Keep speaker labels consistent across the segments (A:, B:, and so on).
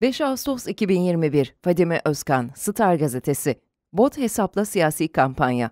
A: 5 Ağustos 2021 Fadime Özkan, Star Gazetesi. Bot hesapla siyasi kampanya.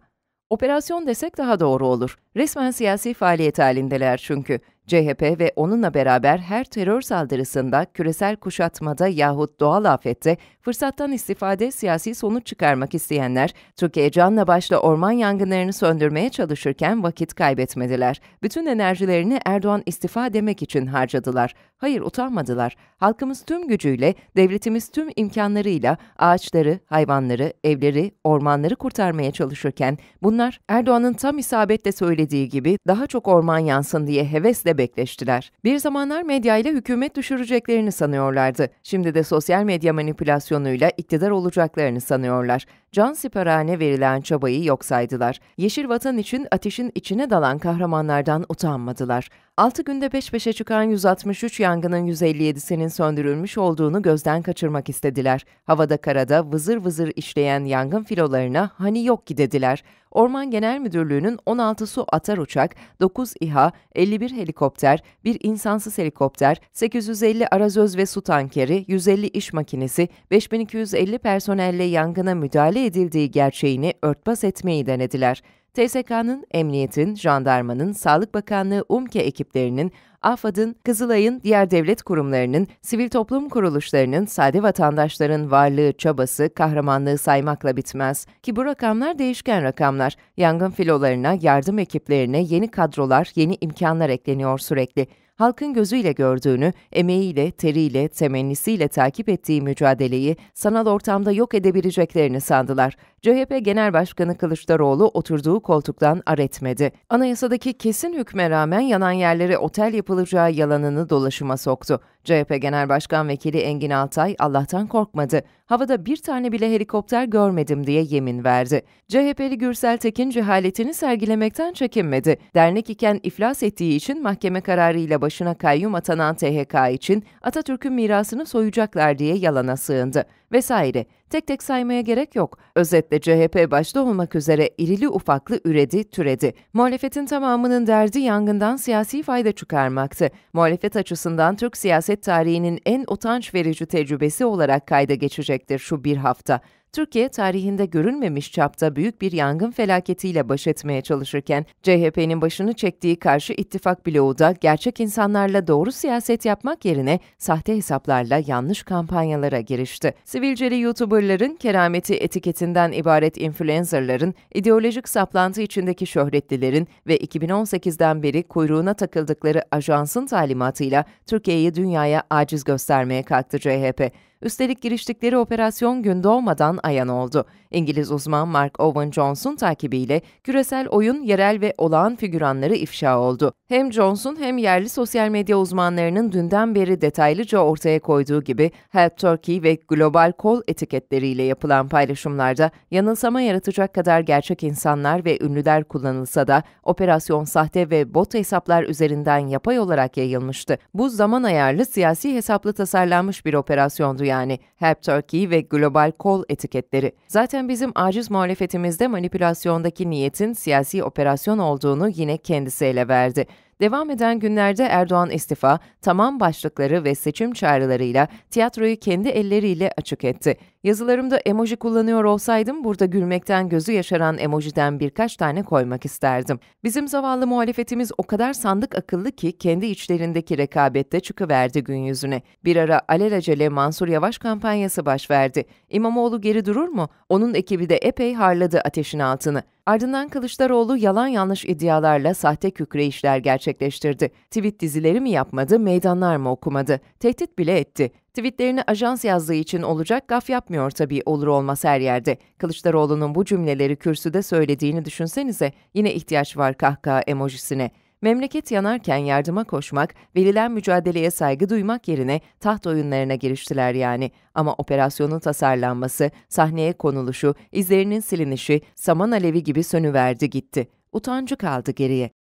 A: Operasyon desek daha doğru olur. Resmen siyasi faaliyet halindeler çünkü. CHP ve onunla beraber her terör saldırısında, küresel kuşatmada yahut doğal afette fırsattan istifade siyasi sonuç çıkarmak isteyenler, Türkiye canla başla orman yangınlarını söndürmeye çalışırken vakit kaybetmediler. Bütün enerjilerini Erdoğan istifa demek için harcadılar. Hayır utanmadılar. Halkımız tüm gücüyle, devletimiz tüm imkanlarıyla ağaçları, hayvanları, evleri, ormanları kurtarmaya çalışırken bunlar Erdoğan'ın tam isabetle söylediği gibi daha çok orman yansın diye hevesle bekleştiler. Bir zamanlar medyayla hükümet düşüreceklerini sanıyorlardı. Şimdi de sosyal medya manipülasyonuyla iktidar olacaklarını sanıyorlar. Can siperhane verilen çabayı yok saydılar. Yeşil vatan için ateşin içine dalan kahramanlardan utanmadılar. 6 günde peş peşe çıkan 163 yangının 157'sinin söndürülmüş olduğunu gözden kaçırmak istediler. Havada karada vızır vızır işleyen yangın filolarına hani yok gidediler. Orman Genel Müdürlüğü'nün 16 su atar uçak, 9 İHA, 51 helikopter, helikopter, bir insansız helikopter, 850 arazöz ve su tankeri, 150 iş makinesi, 5250 personelle yangına müdahale edildiği gerçeğini örtbas etmeyi denediler. TSK'nın, emniyetin, jandarmanın, Sağlık Bakanlığı UMKE ekiplerinin, AFAD'ın, Kızılay'ın, diğer devlet kurumlarının, sivil toplum kuruluşlarının, sade vatandaşların varlığı, çabası, kahramanlığı saymakla bitmez. Ki bu rakamlar değişken rakamlar. Yangın filolarına, yardım ekiplerine yeni kadrolar, yeni imkanlar ekleniyor sürekli halkın gözüyle gördüğünü, emeğiyle, teriyle, temennisiyle takip ettiği mücadeleyi sanal ortamda yok edebileceklerini sandılar. CHP Genel Başkanı Kılıçdaroğlu oturduğu koltuktan ar etmedi. Anayasadaki kesin hükme rağmen yanan yerlere otel yapılacağı yalanını dolaşıma soktu. CHP Genel Başkan Vekili Engin Altay Allah'tan korkmadı. Havada bir tane bile helikopter görmedim diye yemin verdi. CHP'li Gürsel Tekin cehaletini sergilemekten çekinmedi. Dernek iken iflas ettiği için mahkeme kararıyla başına kayyum atanan THK için Atatürk'ün mirasını soyacaklar diye yalana sığındı vesaire. Tek tek saymaya gerek yok. Özetle CHP başta olmak üzere irili ufaklı üredi, türedi. Muhalefetin tamamının derdi yangından siyasi fayda çıkarmaktı. Muhalefet açısından Türk siyaset tarihinin en utanç verici tecrübesi olarak kayda geçecektir şu bir hafta. Türkiye tarihinde görülmemiş çapta büyük bir yangın felaketiyle baş etmeye çalışırken, CHP'nin başını çektiği karşı ittifak bloğu da gerçek insanlarla doğru siyaset yapmak yerine sahte hesaplarla yanlış kampanyalara girişti. Sivilceli YouTuberların kerameti etiketinden ibaret influencerların, ideolojik saplantı içindeki şöhretlilerin ve 2018'den beri kuyruğuna takıldıkları ajansın talimatıyla Türkiye'yi dünyaya aciz göstermeye kalktı CHP. Üstelik giriştikleri operasyon gün doğmadan ayan oldu. İngiliz uzman Mark Owen Johnson takibiyle küresel oyun yerel ve olağan figüranları ifşa oldu. Hem Johnson hem yerli sosyal medya uzmanlarının dünden beri detaylıca ortaya koyduğu gibi Help Turkey ve Global Call etiketleriyle yapılan paylaşımlarda yanılsama yaratacak kadar gerçek insanlar ve ünlüler kullanılsa da operasyon sahte ve bot hesaplar üzerinden yapay olarak yayılmıştı. Bu zaman ayarlı siyasi hesaplı tasarlanmış bir operasyondu yani Help Turkey ve Global Call etiketleri. Zaten bizim aciz muhalefetimizde manipülasyondaki niyetin siyasi operasyon olduğunu yine kendisi ele verdi. Devam eden günlerde Erdoğan istifa, tamam başlıkları ve seçim çağrılarıyla tiyatroyu kendi elleriyle açık etti. Yazılarımda emoji kullanıyor olsaydım burada gülmekten gözü yaşaran emojiden birkaç tane koymak isterdim. Bizim zavallı muhalefetimiz o kadar sandık akıllı ki kendi içlerindeki rekabette çıkıverdi gün yüzüne. Bir ara alelacele Mansur Yavaş kampanyası başverdi. İmamoğlu geri durur mu? Onun ekibi de epey harladı ateşin altını. Ardından Kılıçdaroğlu yalan yanlış iddialarla sahte kükreyişler gerçekleştirdi. Tweet dizileri mi yapmadı, meydanlar mı okumadı? Tehdit bile etti. Tweetlerini ajans yazdığı için olacak gaf yapmıyor tabii olur olmaz her yerde. Kılıçdaroğlu'nun bu cümleleri kürsüde söylediğini düşünsenize yine ihtiyaç var kahkaha emojisine. Memleket yanarken yardıma koşmak, verilen mücadeleye saygı duymak yerine taht oyunlarına giriştiler yani. Ama operasyonun tasarlanması, sahneye konuluşu, izlerinin silinişi, saman alevi gibi sönüverdi gitti. Utancı kaldı geriye.